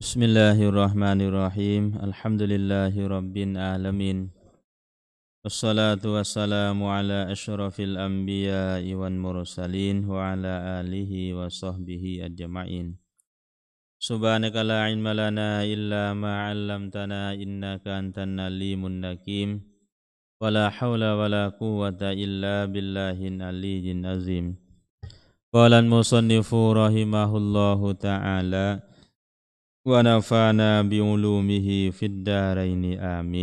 بسم الله الرحمن الرحيم الحمد لله رب العالمين والصلاة والسلام على أشرف الأنبياء والمرسلين وعلى آله وصحبه أجمعين سبحانك لا علم لنا إلا ما علمتنا إنك أنت النليم النكيم ولا حول ولا قوة إلا بالله العلي العظيم قال المصنف رحمه الله تعالى و นาฟานาบิ و م ลูมิฮิฟิดดาร ي ن น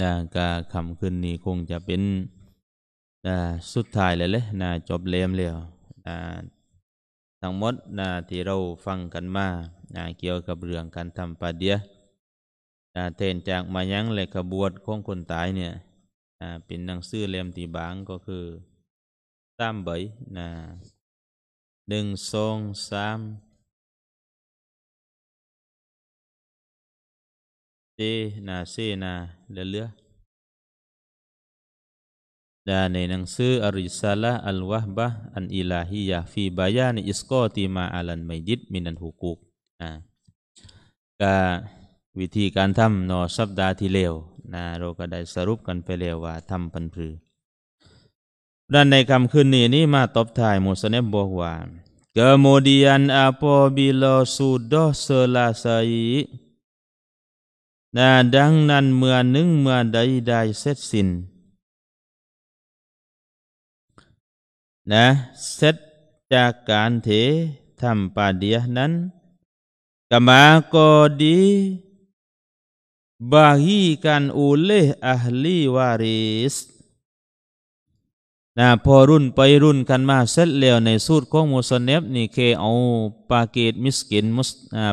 นากรคำขึ้นนี้คงจะเป็นนาสุดท้ายเลยเลยนะจบเล่มแล้วนาทั้งหมดนาที่เราฟังกันมานาเกี่ยวกับเรื่องการทำปาเดียนาเทนจากมายังและกระบวดของคนตายเนี่ยนาเป็นหนังสือเล่มที่บางก็คือตามใบนาหนึ่งสองสามเซนาเซนาเลือเลือดานในหนังสืออริสาละอัลวะบะอันอิลาฮิยาฟีบายาน อิสกอติมาอัลันไมยิดมินันฮุกุก อ่ากาวิธีการทำนอสัปดาห์ที่เลวนะเราก็ได้สรุปกันไปเลวว่าทำพันพรือดันในคำคืนนี้นี่มาตบทายมุสเนบบอกว่า kemudian apabila sudah selesai นะดังนั้นเมื่อนึ่งเมื่อใดใดเสร็จสิ้นนะเสร็จจากการเถทำปาเดียนั้นกมาก็ดี b า g i k a n oleh a ลลีวาริสนะพอรุ่นไปรุ่นกันมาเสร็จแล้วในสูตรของมุสเนฟนี่เคเอาปาเกตมิสกินมุส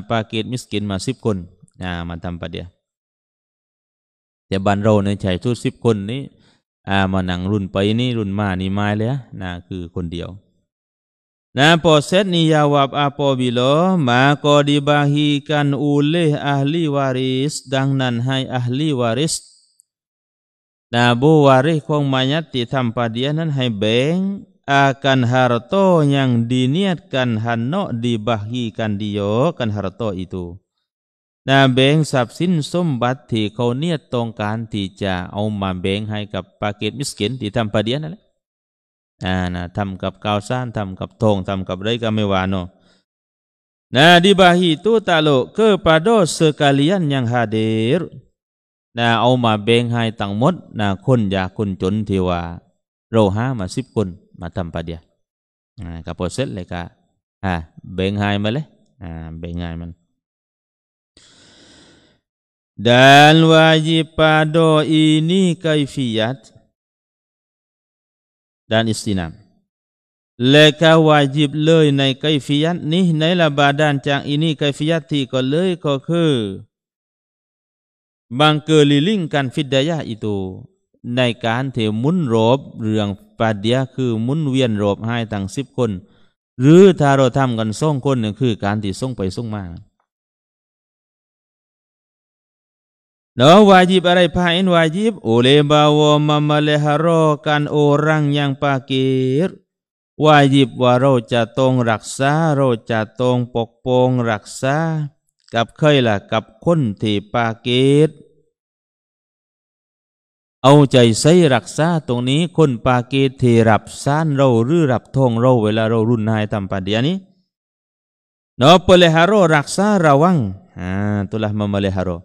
ปาเกตมิสกินมาสิบคนนะมาทำปาเดีย ini, แต่บ้านเราเนี่ยใช้ทุกสิบคนนี้อ่ามาหนังรุ่นไปนี่รุ่นมานี่ไม่เลยนะคือคนเดียว Nah, poset ni jawab ya apabila maka dibahikan oleh ahli waris dangnan hai ahli waris. Nah, bu waris kong mayat di tampadianan hai beng akan harto yang diniatkan hanok dibahikan dia kan harto itu. นาแบงสับสินสมบัติที่เขาเนียตรงการที่จะเอามาแบงให้กับปาเกตมิสเกนที่ทำปาเดียนั่นแหละอ่านะทำกับกาวซ่านทำกับทองทำกับไรก็ไม่ว่าเนาะนะดิบาฮิตุตาโลเกอปาโดสกาเลียนยังฮาเดรนาเอามาแบงให้ต่างมดนะคนยากคนจนที่ว่าเราหามาสิบคนมาทำปาเดียอ่ากับโปรเซสเลยกะอ่าแบงให้มาเลย อ่าแบงให้มัน Dan wajib pada ini kaifiyat dan istinam. Leka wajib lei nai kaifiyat ni nai la badan jang ini kaifiyat ti ko lei ko ke bang ke liling kan fidayah itu ในการเทมุนรบเรื่องปาเดียคือมุนเวียนรบให้ทั้งสิบคนหรือถ้าเราทำกันส่งคนหนึ่งคือการที่ส่งไปส่งมานาวายิบอะไรพายนวายิบโอเลบาวมามาเลฮารอกันโอรังยังปาเกรวายิบว่าเราจะตรงรักษาเราจะตรงปกป้องรักษากับเคยล่ะกับคนที่ปาเกตเอาใจใส่รักษาตรงนี้คนปาเกตที่รับส่านเราหรือรับทองเราเวลาเรารุ่นนายทำปัดเดียนี้เนาะเปเลฮารอรักษาระวังอ่าตุลาห์มามาเลฮารอ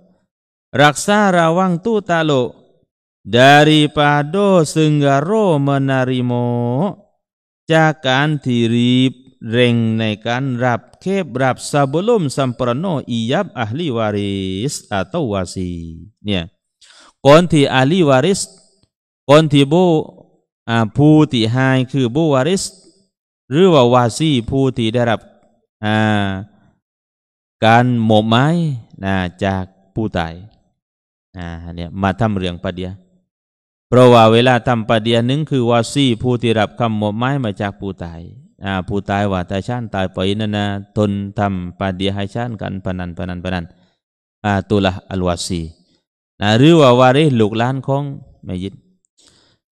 Raksa rawang tu talo daripada senggaro menarimo จากการทีรีบเร่งในการรับเคบรับซาบลมสัมปรโนอียับอัลีวาริสอาตวาซีเนี่ยก่อนที่อาลีวาริสก่อนที่บูผู้ที่หายคือบูวาริส หรือว่าวาซีผู้ที่ได้รับการหมอบไม้จากผู้ตายอ่าเนี่ยมาทำเรื่องปะเดีย เพราะว่าเวลาทำปะเดียหนึ่งคือว่าซี่ผู้ที่รับคำหมอบไม้มาจากผู้ตายอ่าผู้ตายว่าตาชั้นตายไปนั่นนะตนทำปะเดียให้ชั้นกันปนันปนันปนันอ่าตุละอัลวาซีนะหรือว่าวาริลูกล้านของไม่ยิด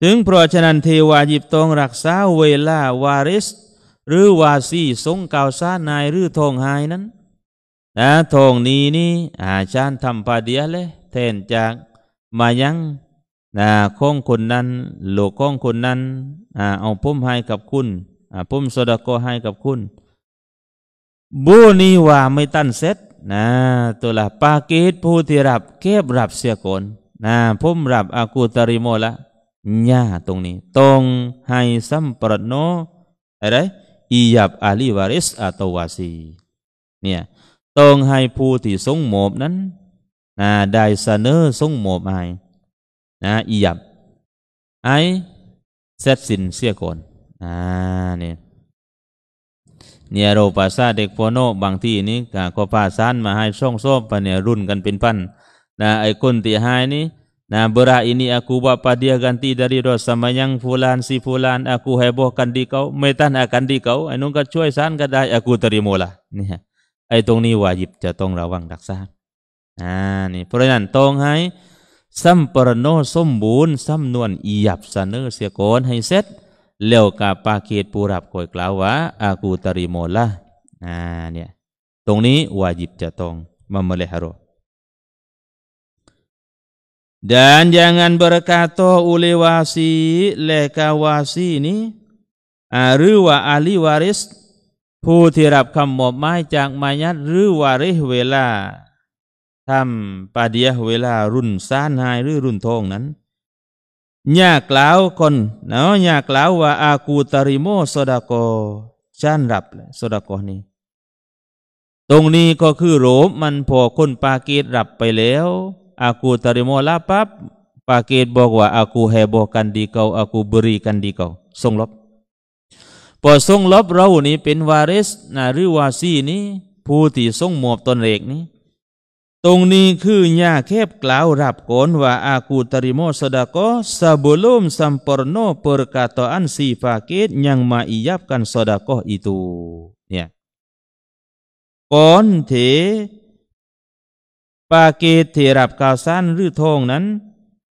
ถึงเพราะฉะนั้นเทวายิบตองรักษาเวลาวาริส หรือวาซีสงเก่าซานายหรือทองหายนั้นนะทองนี้นี่อาจารย์ทำปาเดียเลยแทนจากมายังนะข้องคนนั้นหลกข้องคนนั้นอเอาพุ่มให้กับคุณอพุ่มสดกให้กับคุณ บูนีว่าไม่ตั้นเสร็จนะตัวละปากีตผู้ที่รับเก็บรับเสียก่อนนะพุ่มรับอากูตริโมละญ่าตรงนี้ ตรงให้สัมปรโนอะไรอียับอาลีวาริสอาตวาซี เนี่ย ตรงให้ผู้ที่สงหมอบนั้นอาได้เสนอส่งหมอบไอนะอียบไอเซตสินเสียก่อนอ่านี่เนี่ยโรปาซาเด็กโฟโนบางที่นี้ก็ก็ผ่าซานมาให้ช่องโซ่ปะเนี่ยรุ่นกันเป็นพัน นะ ไอคนที่หายนี่นะเบราอินีอากูบะปาเดียกันที่ดารีรสมัยยังฟูลานซีฟูลานอากูให้บอกกันดีเขาเมตันอากันดีเขาไอนุ่งก็ช่วยซานก็ได้อากูตรีโมละเนี่ยไอตรงนี้วายิบจะต้องระวังดักซาอ่านี่เพราะนั้นตองให้ สัมปรโนสมบูรณ์สัมนวนอียับสเนอเสียโกนให้เสร็จเล้วกาปาเกตปูรับคอยกล่าวว่า อากูตริโมละอ่าเนี่ย ตรงนี้วาจิบจะต้องมามเลฮารอ Dan jangan berkata oleh wasi leka wasi ini หรือว่าอาลีวาริสผู้ที่รับคำมอบไม้จากมายัดหรือวาริเวลาทำปาเดียเวลารุ่นซ่านหายหรือรุ่นทองนั้นยากล่าวคนเนาะยากล่าวว่าอากูตาริโมโซดากอชันรับโซดากอนี้ตรงนี้ก็คือโรมมันพอคนปาเกตรับไปแล้วอากูตาริโมลาปับปาเกตบอกว่าอากูแฮบอกกันดีเกาอากูบริกันดีเกาส่งลบพอส่งลบเรานี้เป็นวาริสนะหรือวาซีนี้ผู้ที่ทรงหมอบตนเอกนี้ตรงนี้คือยาขคบกล่าวรับก่อนว่าอากูตริโมสดาก็สบลุมสัมปรโนเปรกาตอันสีฟาเกตยังมาอิยับกันสดาก็อิตูเนี่ยก่อนเถปาเกตเทรับกาวสั้นหรือทองนั้น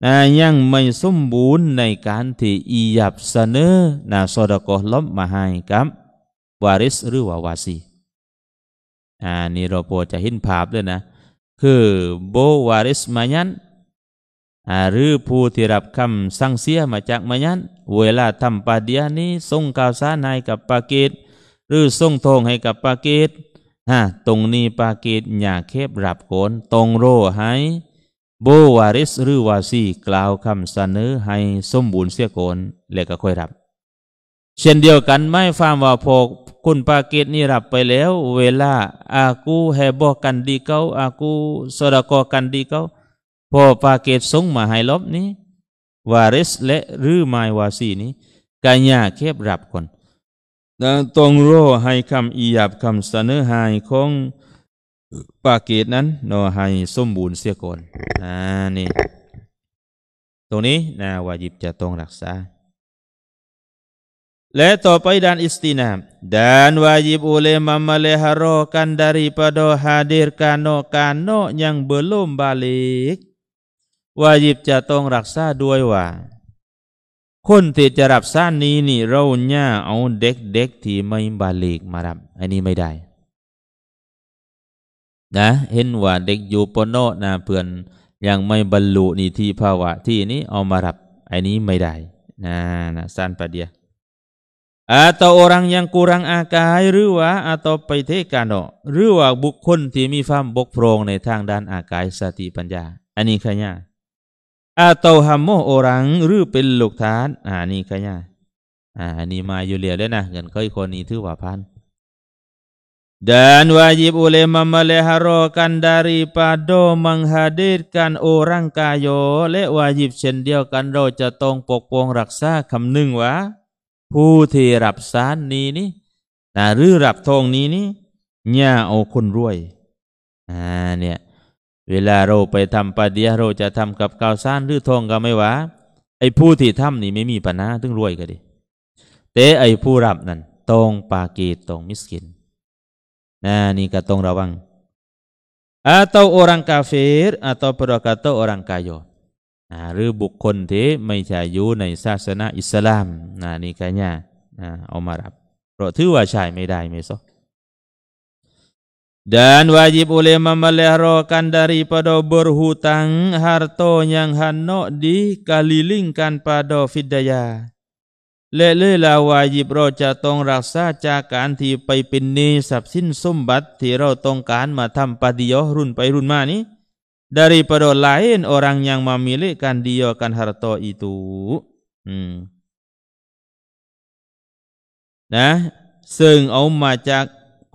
นะยังไม่สมบูรณ์ในการที่อิยับเสนอนาสดาก็ล้มมาให้กับวาริสหรือว่าวาสีอ่านี่เราพอจะเห็นภาพเลยนะคือโบวาริสมายันหรือผู้ที่รับคำสั่งเสียมาจากมายันเวลาทำปาเดียนี้ส่งก่าวสานใยกับปาเกตหรือส่งทงให้กับปาเกตฮะตรงนี้ปาเกตอย่าเคบรับโขนตรงโรให้ โบวาริส หรือวาซีกล่าวคำเสนอให้สมบูรณ์เสียโกนและก็ค่อยรับเช่นเดียวกันไม่ฟามว่าพอคุณปาเกตนี่รับไปแล้วเวลา อากูแฮบอกันดีเขาอากูสะกอกันดีเขาพอปาเกตส่งมาให้ลบนี้ วาริสและรือไมวาซีนี้ กัญยาเคบรับคนต้องรอให้คำอียับคำเสนอหายของปาเกตนั้นนอให้สมบูรณ์เสียก่อนอ่านี่ ตรงนี้นาวายิบจะต้องรักษาและต่อไปด a นอิสตินามด n นวายิบอุเลมามะเลฮารอกันดาริป d a hadir kano-kano yang belum balik วายิบจะต้องรักษาด้วยว่าคนที่จะรับสั้นนี้นี่เราเนี่ยเอาเด็กๆที่ไม่บาลิกมารับอันนี้ไม่ได้นะเห็นว่า เด็กอยู่ปนโนนะเพื่อน ยังไม่บรรลุนิธิภาวะที่นี้เอามารับอันนี้ไม่ได้นะนะสั้นประเดียว atau orang yang kurang akal หรือว่า atau ไปเทกาโนหรือว่าบุคคลที่มีความบกพร่องในทางด้านอากายสติปัญญา อันนี้ขยะ่ atau hamo orang หรือเป็นลูกทานอันนี้ค่ขยะอ่านี้มาอยู่เรียวด้วยนะเงินค่อยคนนี้ถือว่าพันด a n wajib o l e ล m e ม e l i h a r o k a n daripada menghadirkan orang k a โยและวายิบเช่นเดียวกันเราจะต้องปกป้องรักษาคำหนึ่งว่าผู้ที่รับสารนี้นี่หรือรับทองนี้นี่ย่าเอาคนรวย อ่าเนี่ย เวลาเราไปทำปาเดียเราจะทำกับข้าวสารหรือทองก็ไม่ว่าไอ้ผู้ที่ทำนี่ไม่มีปัญหาถึงรวยก็ดีแต่ไอ้ผู้รับนั่นตองปากีตองมิสกินนะนี่ก็ต้องระวัง atau orang kafir atau berkata orang kaya. หรือบุคคลที่ไม่ใช่อยู่ในศาสนาอิสลามนี่ะนี่ยเอามารับ เพราะถือว่าใช่ไม่ได้ไม่ซอ Dan wajib oleh memeliharakan daripada berhutang harta yang hendak dikalilingkan pada fidayah. และเลยลาวายิบเราจะต้องรักษาจากการที่ไปเป็นเนสับสินสมบัติที่เราต้องการมาทำปฏิยอรุ่นไปรุ่นมานี้ daripada lain orang yang memilihkan dia akan harta itu. Hmm. n a ซึ่งเอามาจาก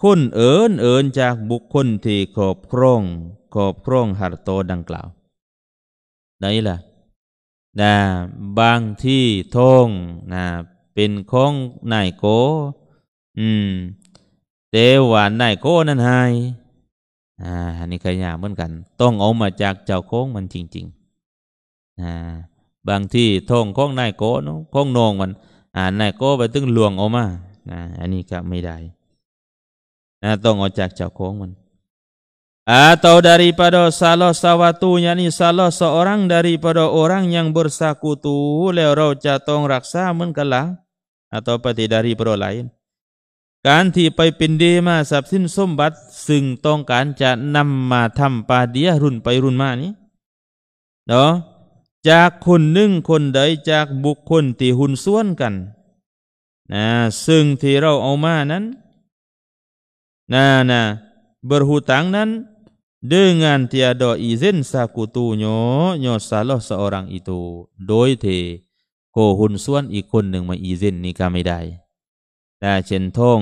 คนเอิญเอิญจากบุคคลที่ขอบครองขอบครองหัตโตดังกล่าว ได้ล่ะนะบางที่ทองนะเป็นของนายโก อืมแต่ว่านายโกนั้นหาอันนี้ขยะเหมือนกัน ต้องเอามาจากเจ้าโค้งมันจริงๆบางที่ท่องโค้งนายโก้โค้งนองมันอ่านนายโก้ไปตึงหลวงออกมาอันนี้ก็ไม่ได้ต้องเอาจากเจ้าโค้งมันอาตอดาริปะดอซาลอสาวาตุยานิซาลอสอรังดาริปะดอโอรังยังบุรสักูตูแล้วเราจะต้องรักษาเหมือนกันละอาตอปฏิดาริปะดอไลนการที่ไปเป็นเดมาสับสิ้นสมบัติซึ่งต้องการจะนำมาทำปาเดียรุ่นไปรุ่นมานี้เนาะจากคนหนึ่งคนใดจากบุคคลที่หุ่นส่วนกัน นะ ซึ่งที่เราเอามานั้นนะนะบรหูตังนั้นด้วยงานที่ d a อีเซนสากุตูโยโยสาลอสอรังอิตูโดยที่โคหุนส่วนอีกคนหนึ่งมาอีเซนนี่ก็ไม่ได้แต่เช่นท่อง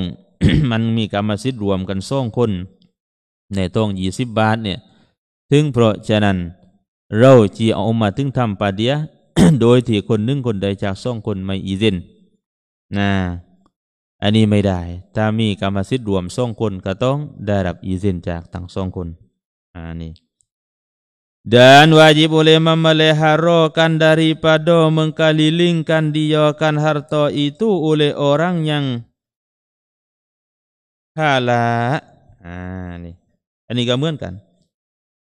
มันมีกรรมสิทธิ์รวมกันส่องคนในท่องยี่สิบบาทเนี่ยถึงเพราะฉะนั้นเราจีเอาอมาถึงทำปาเดียโดยที่คนหนึ่งคนใดจากส่องคนไม่อีเจนนะอันนี้ไม่ได้ ถ้ามีกรรมสิทธิ์รวมส่องคนก็ต้องได้รับอีเจนจากทั้งสองคนอันนี้ Dan wajib oleh memeliharakan daripada mengkalilingkan diakan harta itu oleh orang yang halak. Nah, ini, Ini gambaran kan?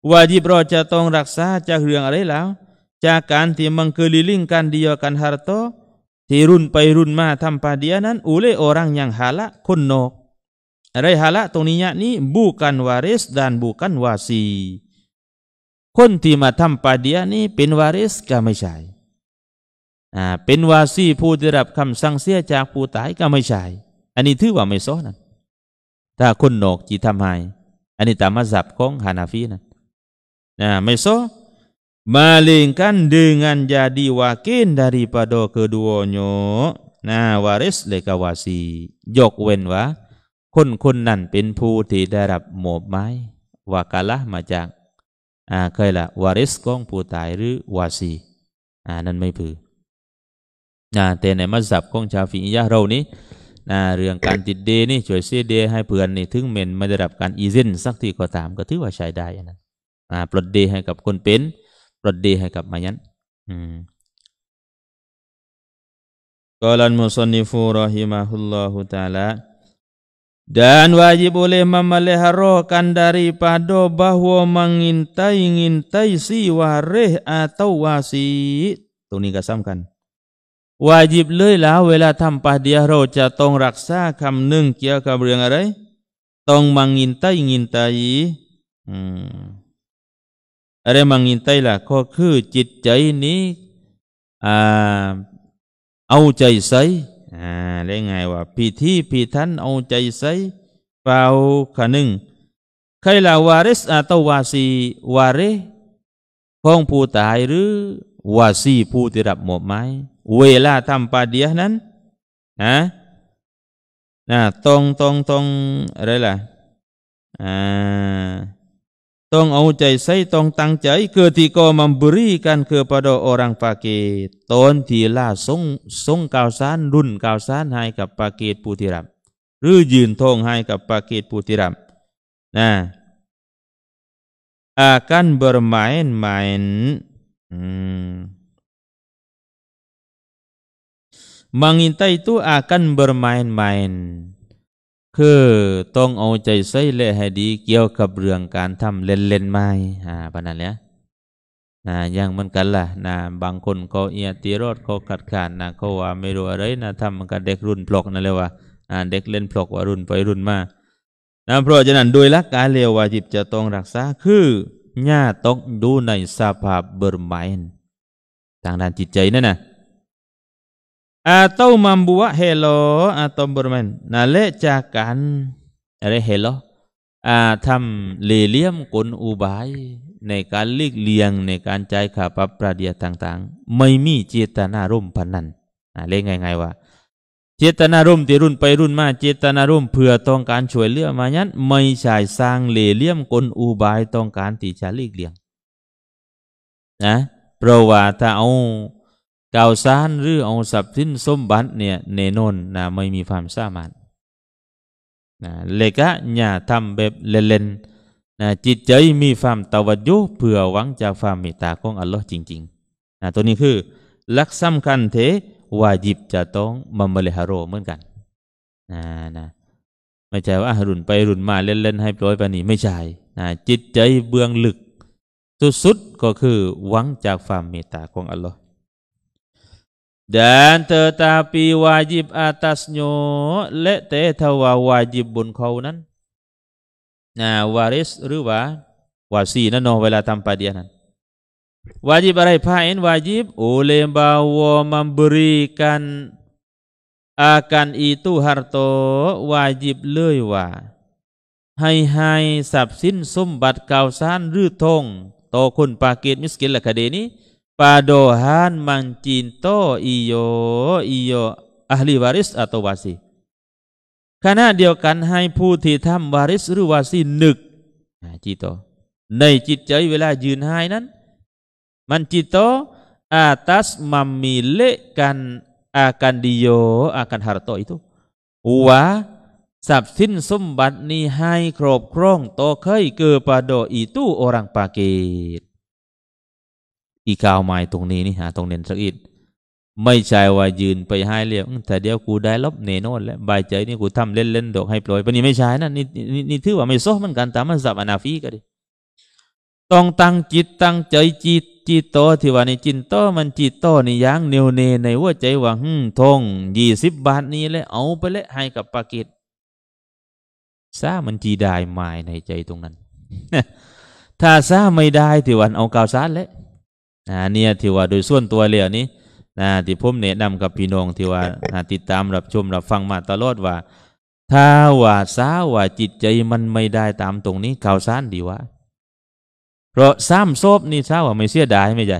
Wajib roja tong raksa cah yang arelau. Cakan ti mengkelilingkan diakan harta. Tirun pairun ma tanpa dianan oleh orang yang halak kuno. Rai halak tong niat ni bukan waris dan bukan wasi. คนที่มาทำปาเดียนี่เป็นวาริสก็ไม่ใช่เป็นวาซีผู้ได้รับคำสั่งเสียจากผู้ตายก็ไม่ใช่ อันนี้ถือว่าไม่ซ้อนะถ้าคนนอกจีทำให้อันนี้ตามมาจับของฮานาฟีนะนะไม่ซ้อมา l i งกันดึงัน a n ดีวาเกนดาริป i p ด d กดูโอน n y a Nah waris lekawasi Yok wen w คนคนนั้นเป็นผู้ที่ได้รับหมอบไม้วากาละมาจากเคยละ วาร i สก o n g putai ru wasi n a าซีอ่าน่นไมผือะแต่ในมัสยิดของชาวฟิยะเรานี้นะเรื่องการติดเดนี่ช่วยเสียเด ให้เพื่อนนี่ถึงเมนไม่ได้รับการอีเซนสักทีก็ตามก็ถือว่าใช้ได้นะอ่าปลดเดให้กับคนเป็น ปลดเดให้กับมายันอืมกอลันมุสนิฟูรอฮิมาฮุลลอฮุตาลา Dan wajib oleh memeleharokan daripada bahwa mengintai-intai si warih atau wasi. Tuh ni kasamkan. Wajib เลยแล้วเวลาทำปาเดียเราจะต้องรักษาคำหนึ่งเกี่ยวกับเรื่องอะไร ต้องมังอินไตยินไตอะไรมังอินไตล่ะก็คือจิตใจนี้เอาใจใส่อ่าได้ไงว่าผีที่ผีท่าน เอาใจใส่เฝ้าขะนึง ใครละวาริสอาตวาสีวาเรของผู้ตายหรือ วาสีผู้ที่รับหมอบไม้เวลาทำปาเดียนั้นนะนะตรงตรงตรงอะไรล่ะอ่า Tong au jai sai tong tang jai ketika memberikan kepada orang fakir. Ton tila song song kau san run kau san hai kap fakir putiram. หรือยืนทงให้กับปากีตผู้ที่รับนะ akan bermain-main hmm. Manginta itu akan bermain-main คือต้องเอาใจใส่ และให้ดีเกี่ยวกับเรื่องการทำเล่นเล่นไม่อ่าปนันเนี้ยนะยังเหมือนกันล่ะนะบางคนเขาเอียตีรอดเขาขัดขานนะเขาว่าไม่รู้อะไรนะ ทำมันกับเด็กรุ่นปลอกนั่นเลยว่านะเด็กเล่นปลอกว่ารุ่นไปรุ่นมานะเพราะฉะนั้นโดยลักการเลววาจิตจะต้องรักษาคือญาต้องดูในสภาพเบิร์มไมน์ทางด้านจิตใจนั่นนะ atau membuat hello atau bermain nalek cakan ada hello ทำเลเลียมกลอุบายในการเลีกเลียงในการใจขาปับประเดียต่างๆ ไม่มีเจตนารมพันนันเล่นงๆว่า เจตนารมที่รุ่นไปรุ่นมาเจตนารมเพื่อต้องการช่วยเหลือมายั้นไม่ใช่สร้างเลเลียมกลอุบายต้องการตีชาลีกเลียงนะเพราะว่าถ้าเอาก่าวสานหรือเอาสับทิ้นสมบัติเนี่ยเนนนนะไม่มีความสามารถนะเลกะอย่าทำแบบเล่นๆนะจิตใจมีความตวัดยุเพื่อหวังจากความเมตตาของอัลลอฮ์จริงๆนะตัวนี้คือลักสำคัญเทวาจิบจะต้องมัมเบลฮารโรเหมือนกันนะนะไม่ใช่ว่ารุ่นไปรุ่นมาเล่นๆ ให้ปล่อยไปนี่ไม่ใช่นะจิตใจเบื้องลึก สุดๆ ก็คือหวังจากความเมตตาของอัลลอฮ์ Dan tetapi wajib atasnya lete tawa wajib bun kau nan. Nah waris หรือว่าวาสีนั่นเนาะเวลาทำปาเดียนั้น wajib อะไรพาเอ็น wajib oleh bahwa memberikan akan itu harto wajib เลยว่า ให้ให้ทรัพย์สินสมบัติเก่าสานหรือทงต่อคนปาเกตมิสกินละคดีนี้ Padohan mangcinto iyo iyo ahli waris atau wasi ขณะเดียวกันให้ผู้ที่ทำวาริสหรือวาสีนึกจิตโตในจิตใจเวลายืนให้นั้น มันจิตโต atas m e m ม l i h k ก n akan dio akan harta i t โว่าทวัสับสินสมบัตินี้ให้ครบครองโตเคยเกิดปาโดอิตู้อรังปาเกตอีกาวไม้ตรงนี้นี่หาตรงเน้นสักอิดไม่ใช่ว่ายืนไปให้เรียกแต่เดี๋ยวกูได้ลบเนโนดแล้วบใจ นี่กูทำเล่นๆดอกให้ปล่อยปนี่ไม่ใช่นะนี่นี่นี่ถือว่าไม่ซ้อมันกันตามมันสับอนาฟีก็ดิต้องตั้งจิตตั้งใจ จิต จิตโตที่ว่าในจินโตมันจิตโตนี่ยางเนวเนในว่าใจว่าหึ่งทงยี่สิบบาทนี้แล้วเอาไปแล้วให้กับปากิจซามันจีได้หมายในใจตรงนั้นถ้าซาไม่ได้ที่วันเอากาวซาเแล้วนะเนี่ยที่ว่าโดยส่วนตัวเลยนี้นะที่ผมแนะนำกับพี่น้องที่ว่า ติดตามรับชมรับฟังมาตลอดว่า ถ้าว่าสาว่าจิตใจมันไม่ได้ตามตรงนี้ ข่าวสารดีวะเพราะซ้ำโซบนี่สาว่าไม่เสียดายไม่ใช่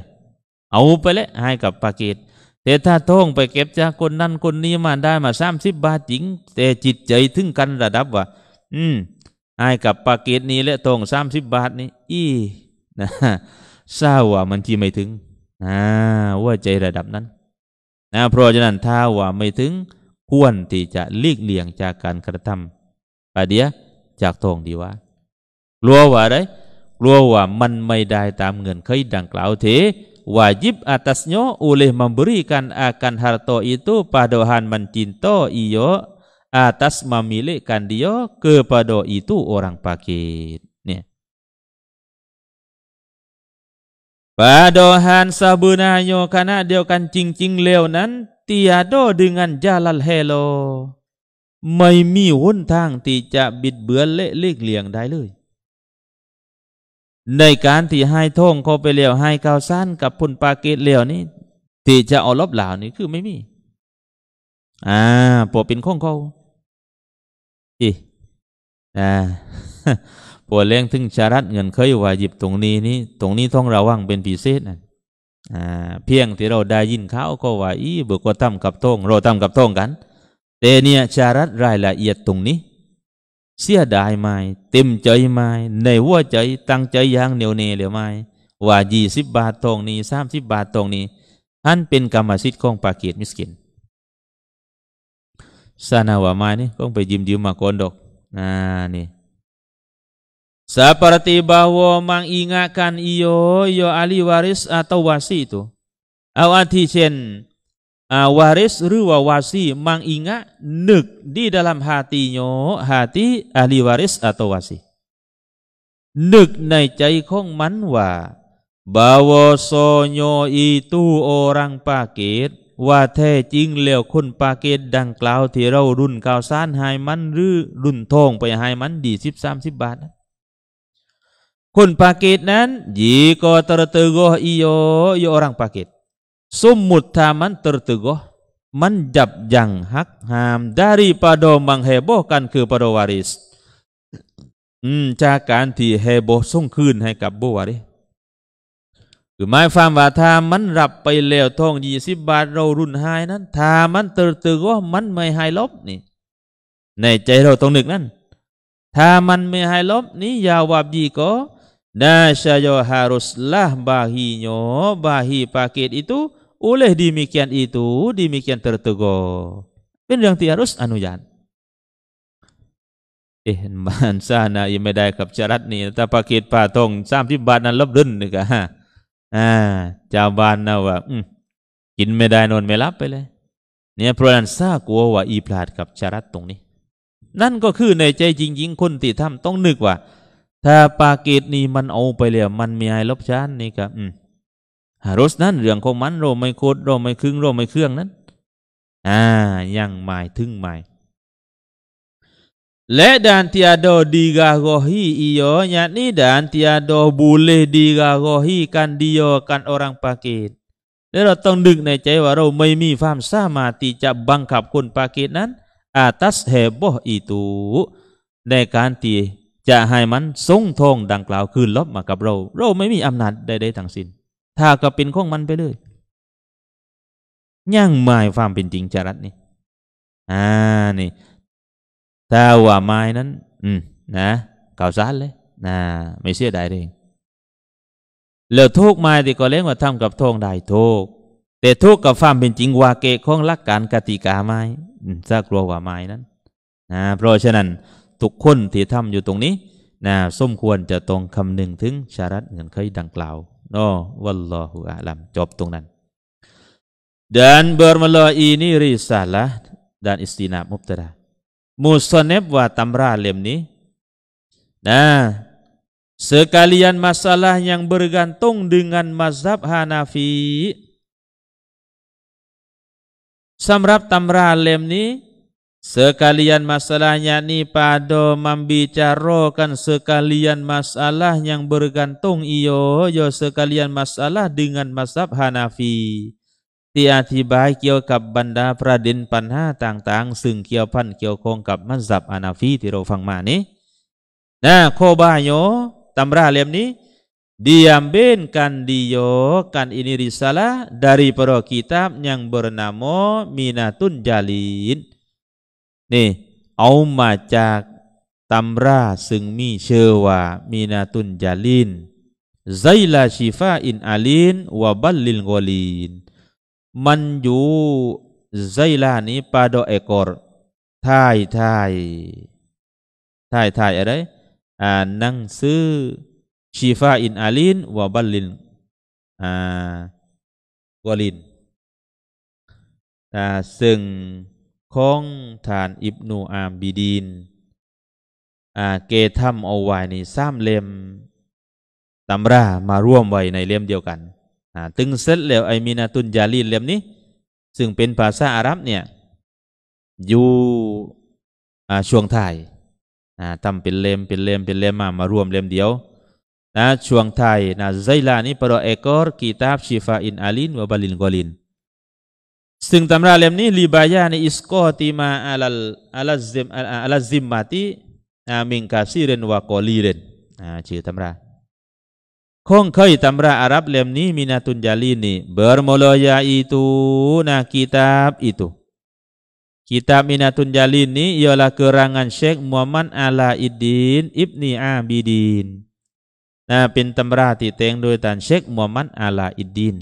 เอาไปเลย ให้กับปาเกตแต่ถ้าท่องไปเก็บจากคนนั้นคนนี้มาได้มาสามสิบบาทจริง แต่จิตใจถึงกันระดับว่า อืม ให้กับปาเกตนี้และท่องสามสิบบาทนี้อีนะซาว่ามันที่ไม่ถึงอ่าว่าใจระดับนั้นนะเพราะฉะนั้นถ้าว่าไม่ถึง ควรที่จะเลีกเลี่ยงจากการกระทำปะเดียจากทองดีว่ากลัวว่าไรกลัวว่ามันไม่ได้ตามเงินเคยดังกล่าวเท wajib atasnya oleh memberikan akan harta itu p a d ั h a n mencinta i ย o atas memilihkan dia kepada itu orang pakit. ปโดอฮันซาบูนาโยคณะเดียวกันจริงๆเลวนั้นเตียโดดึงันจาลัลเฮโลไม่มีหนทางที่จะบิดเบือนเละเลีกเลี่ยงได้เลย ในการที่ให้ท่งเขาไปเลี้ยวให้กาวสั้นกับพุนปาเกตเลี้ยวนี้ที่จะเอาลบเหล่านี้คือไม่มี อ่าปวเป็นข้องเขาจีอ่าปวดแรงถึงชารัดเงินเคยว่าหยิบตรงนี้นี่ตรงนี้ท้องเราว่างเป็นปีเศษนะเพียงที่เราได้ยินเขาก็ว่าอีเบิกว่าทำกับท้องเราทำกับท้องกัน แต่เนี่ย ชารัดรายละเอียดตรงนี้ เสียดายไหมเต็มใจไหมในหัวใจตั้งใจอย่างเหนียวเนีเหรือไม่ว่ายี่สิบบาทตรงนี้สามสิบบาทตรงนี้อันเป็นกรรมสิทธิ์ของปาเกตมิสกินสานาวามานี่ก็ไปยิมยิมมาก่อนดอกอ่านี่ Seperti bahwa mengingatkan iyo iyo ahli waris atau wasi itu. Awati j e n uh, waris ruwa wasi mengingat n e k di dalam hatinya hati ahli waris atau wasi. n e k nai cai kong manwa bahwa sonyo itu orang pakir ว่าแท้จริงแล้วคนปากเกตดังกล่าวที่เรารุ่นข่าวสานหายมันหรือรุ่นทองไปหายมันดีสิบสามสิบบาทนะคนปากิดนั้นยีก็ตร r t e g u งอ y อ iyo โ r a n g ปากิดสม m u t taman t e r t ตอ u มันจับยังหักหาม a าก a r i p า d a m e n g h e b o h k อ n kepada waris. จากการที่เฮโบส่งคืนให้กับบัวาริคือหมายความว่าถ้ามันรับไปแล้วทองยี่สิบบาทเรารุ่นหายนั้นถ้ามันเตร์ตึกวมันไม่หายลบนี่ ในใจเราต้องนึกนั่นถ้ามันไม่หายลบนี่ยาวับยีก็ Nasyaya haruslah bahinya, bahi paket itu oleh demikian itu, demikian tertegur. เป็นเรื่องที่รุสอนุญาตเอ๊นมันซานะยังไม่ได้กับจรัตนี่ แต่ปาเกตป่าทองสามที่บาทนั้นลบดุนนี่กะฮะอ่าชาวบ้านนะว่าอืมกินไม่ได้นอนไม่หับไปเลย เนี่ยเพราะนั้นซากลัวว่า อีพลาดกับจรัตตรงนี้ นั่นก็คือในใจจริงๆคนที่ทำต้องนึกว่าถ้าปากีตนี่มันเอาไปเลยมันมีไอ้ลบชั้นนี่ครับารสนั้นเรื่องของมันโรไม่โคตรโรไม่ครึ่งโรไม่เครื่องนั้น อ่า ยังหมายถึงหมายและดานเทียโดดีกาโกฮีอียอยะนี่ดานเทียโดบูเลดีกาโกฮีกันดียอกันออรังปากีตแล้วเราต้องดึงในใจว่าเราไม่มีความสามารถที่จะบังคับคนปากีตนั้น อาตัสเฮบอีตูในการทีจะให้มันทรงทองดังกล่าวคืนลบมากับเราเราไม่มีอำนาจใดๆทั้งสิน้นถ้าก็เป็นของมันไปเลยย่างหมายความเป็นจริงจารัตนี่ อ่านี่ ถ้าว่าไม้นั้น อืมนะเก่าซานเลยนะไม่เสียดายเองแล้วทุกไม้ที่ก็เล่้งว่าทำกับทองได้ทุกแต่ทุกกับความเป็นจริงว่าเกะของรลักการกติกาไม้ถ้ากลัวว่าไม้นั้นนะเพราะฉะนั้นทุกคนที่ทำอยู่ตรงนี้นะสมควรจะตรงคำหนึ่งถึงชารัตเงินเคยดังกล่าว นอ วัลลอฮุอาลัมจบตรงนั้น dan bermula ini risalah dan istinab mubtada musonib wa tamra lim ni nah sekalian masalah yang bergantung dengan mazhab Hanafi samrap tamra lim ni Sekalian masalahnya ni pada membicarakan sekalian masalah yang bergantung iyo yo sekalian masalah dengan masab Hanafi. pan kong tiro fang nah yo Tiati kap kap pradin tang-tang kio Hanafi lem ni diambinkan dio kan ini risalah dari para kitab yang bernama Minatun Jalin นี่เอามาจากตำราซึ่งมีเชื่อว่า มีนาตุนจาลินไซลาชีฟาอิน อาลินวะบัลลินกอลีนมันอยู่ไซลานี้ ปาดเอกอร์ทายทายทายทายอะไร อ่านนังซื้อชีฟาอินอาลินวะบัลลินอ่ากอลินอ่าซึ่งของท่าน อิบนูอามบีดีนอาเกทัมเอาไว้ในซ้ำเล่มตำรามาร่วมไว้ในเล่มเดียวกันตึงเสร็จแล้วไอมินาตุนยาลีนเล่มนี้ ซึ่งเป็นภาษาอาหรับเนี่ยอยู่ช่วงท้ายทำเป็นเล่มเป็นเล่มเป็นเล่มมา มารวมเล่มเดียวนะช่วงท้ายนะไซลานี่ปรอเอกอร์กีตาบชีฟาอินอาลินวะบาลินกอลิน Sing tamra alim ni li bayani isqati ma alal alazim alazimmati ah, min kasirin wa qalirin. Nah, ciri tamra. Kong kai tamra Arab lem ni minatun jalini bermula itu na kitab itu. Kitab Minatun Jalini ialah kerangan Syekh Muhammad Alaiddin Ibni Abidin. Nah, pintemrah titeng duitan Syekh Muhammad Alaiddin.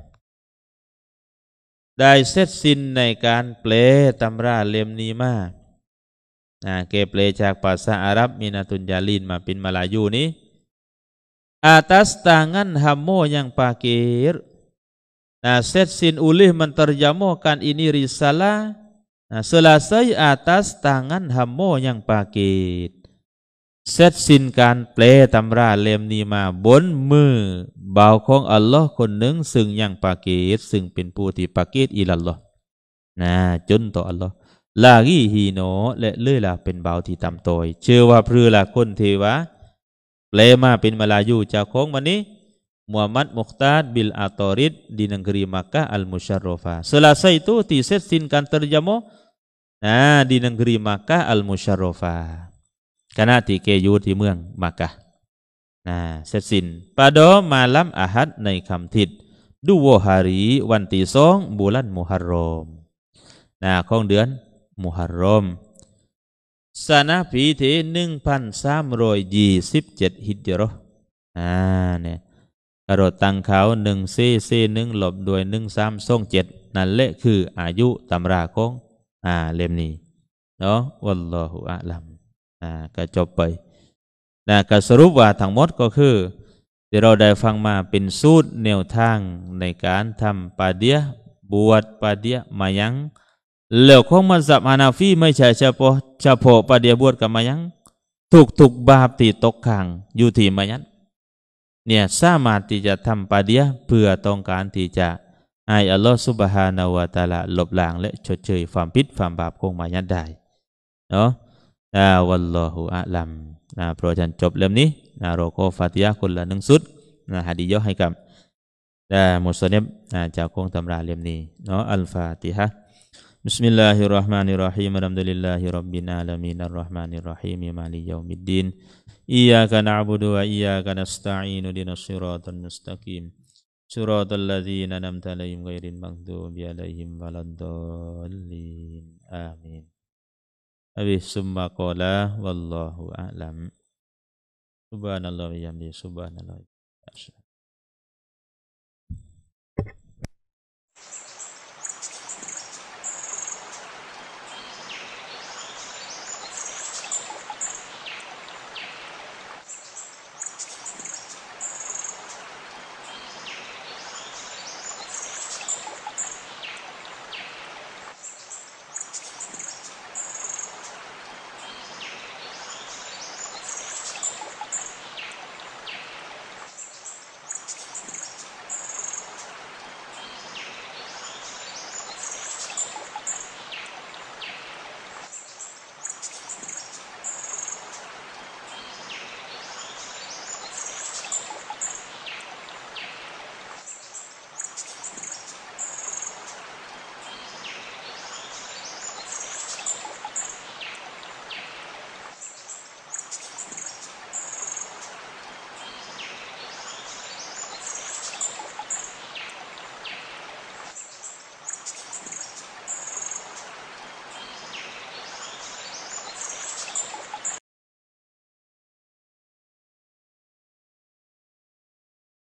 play nah, play nah, dari Arab Minatun ได้เสร็จสิ้นในการเปลตำราเล่มนี้มากนะเกเปลจากภาษาอาหรับมินาตุนยาลินมาเป็นมาลายูนี้ atas tangan hamo yang pakir. Nah, Setsin Ulih menerjemahkan ini risalah nah, selesai atas tangan hamo yang pakir. เสร็จสิ้นการเปลตำราเลมนีมาบนมือเบาของอัลลอฮ์คนหนึ่งซึ่งยังปากีสซึ่งเป็นผู้ที่ปากีสอิลัลลอฮ์นะจนต่ออัลลอฮ์ลากีฮีโนและเลื่อยลาเป็นเบาที่ตำำตอยเชื่อว่าพือละคนเทวะเปลมาเป็นมาลายูจากของวันนี้มูฮัมมัดมุขตาดบิลอาตอริดดินังกรีมักกะอัลมุชารรฟาส e l e s a i i ี u disesin kantor j a m ม nah d น negeri Makkah al m u s h a ร r รอฟาณะทต่เกยูที่เมืองมักกะนะเสร็จสิ้นปาดอมาลัมอาฮัดในคำทิศดูโวฮารีวันที่สองบุลันมุฮัรรอมนะของเดือนมุฮัรรอมสนาผีเทหนึ่งพันสามรอยยี่สิบเจ็ดฮิจรอ่าเนี่ยกระโดดตังเขาหนึ่งซีซีหนึ่งหลบด้วยหนึ่งสามส่งเจ็ดนั่นแหละคืออายุตำราของ อ่าเล่มนี้เนาะวัลลอฮุอะลัมนะก็จบไปนะก็สรุปว่าทั้งหมดก็คือที่เราได้ฟังมาเป็นสูตรแนวทางในการทำปาเดียบวชปาเดียมายังเหล่าของมัสับฮานาฟีไม่ใช่เฉพาะเฉพาะปาเดียบวชกับมายังถูกถูกบาปที่ตกขังอยู่ที่มายันเนี่ยสามารถที่จะทำปาเดียเพื่อต้องการที่จะให้อัลลอฮฺสุบฮานาวะตาลาลบล้างและชดเชยความผิดความบาปของมายันได้เนาะอ่าวัลลอฮุอาลัมนะพระอาจารย์จบเล่มนี้นะเราก็ฟาติยาคนละหนึ่งสุดนะฮะดีย่อให้กับนะมุสลิมนะจากกองตำราเล่มนี้เนาะอัลฟาติฮะ بسم الله الرحمن الرحيم الحمد لله رب العالمين الرحمن الرحيم مالي يوم الدين إياك نعبد وإياك نستعين اهدنا الصراط المستقيم صراط الذين أنعمت عليهم غير المغضوب عليهم ولا الضالين آمين Habis summa qala wallahu a'lam. Subhanallah wa bihamdihi subhanallah.